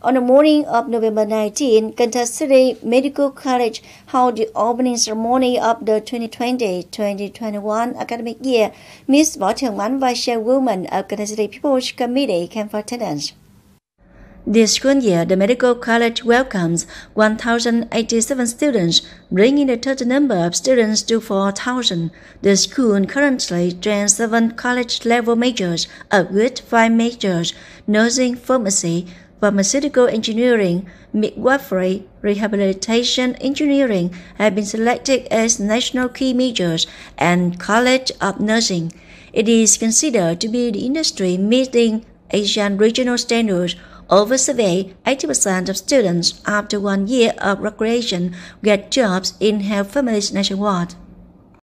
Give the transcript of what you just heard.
On the morning of November 19, Kansas City Medical College held the opening ceremony of the 2020-2021 academic year. Ms. Bo Trường Vice Chairwoman of Kansas City People's Committee, came for attendance. This school year, the medical college welcomes 1,087 students, bringing the total number of students to 4,000. The school currently trains seven college-level majors, of which five majors, nursing, pharmacy, pharmaceutical engineering, midwifery, rehabilitation engineering have been selected as national key majors and College of Nursing. It is considered to be the industry meeting Asian regional standards. Over survey, 80% of students after one year of recreation get jobs in health families nationwide.